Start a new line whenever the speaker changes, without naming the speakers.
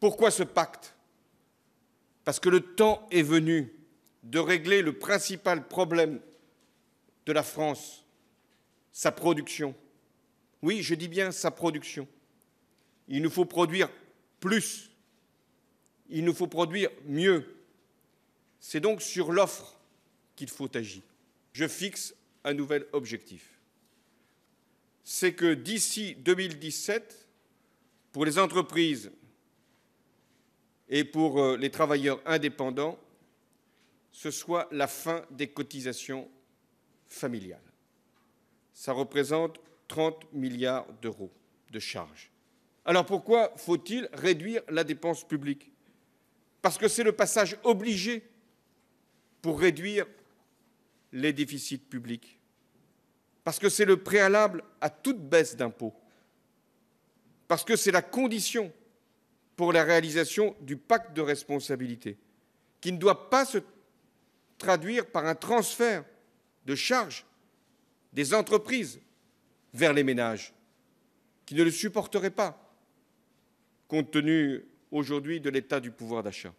Pourquoi ce pacte Parce que le temps est venu de régler le principal problème de la France, sa production. Oui, je dis bien sa production. Il nous faut produire plus. Il nous faut produire mieux. C'est donc sur l'offre qu'il faut agir. Je fixe un nouvel objectif. C'est que d'ici 2017, pour les entreprises et pour euh, les travailleurs indépendants, ce soit la fin des cotisations familiales. Ça représente 30 milliards d'euros de charges. Alors pourquoi faut-il réduire la dépense publique Parce que c'est le passage obligé pour réduire les déficits publics. Parce que c'est le préalable à toute baisse d'impôts. Parce que c'est la condition pour la réalisation du pacte de responsabilité, qui ne doit pas se traduire par un transfert de charges des entreprises vers les ménages, qui ne le supporteraient pas, compte tenu aujourd'hui de l'état du pouvoir d'achat.